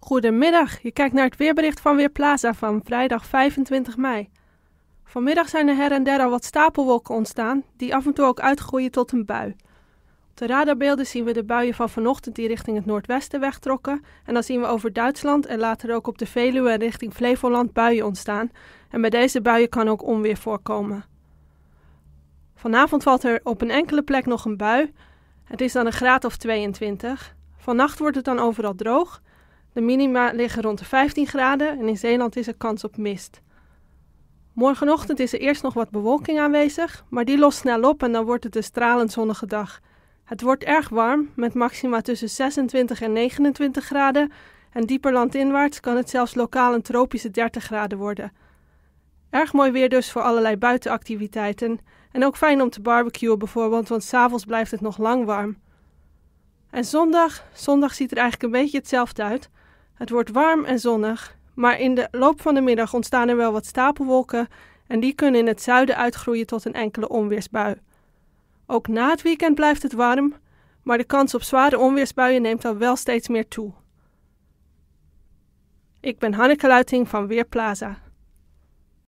Goedemiddag, je kijkt naar het weerbericht van Weerplaza van vrijdag 25 mei. Vanmiddag zijn er her en der al wat stapelwolken ontstaan, die af en toe ook uitgroeien tot een bui. Op de radarbeelden zien we de buien van vanochtend die richting het noordwesten wegtrokken. En dan zien we over Duitsland en later ook op de Veluwe richting Flevoland buien ontstaan. En bij deze buien kan ook onweer voorkomen. Vanavond valt er op een enkele plek nog een bui. Het is dan een graad of 22. Vannacht wordt het dan overal droog de minima liggen rond de 15 graden en in Zeeland is er kans op mist. Morgenochtend is er eerst nog wat bewolking aanwezig, maar die lost snel op en dan wordt het een stralend zonnige dag. Het wordt erg warm, met maxima tussen 26 en 29 graden en dieper landinwaarts kan het zelfs lokaal een tropische 30 graden worden. Erg mooi weer dus voor allerlei buitenactiviteiten en ook fijn om te barbecuen bijvoorbeeld, want s'avonds blijft het nog lang warm. En zondag, zondag ziet er eigenlijk een beetje hetzelfde uit. Het wordt warm en zonnig, maar in de loop van de middag ontstaan er wel wat stapelwolken en die kunnen in het zuiden uitgroeien tot een enkele onweersbui. Ook na het weekend blijft het warm, maar de kans op zware onweersbuien neemt al wel steeds meer toe. Ik ben Hanneke Luiting van Weerplaza.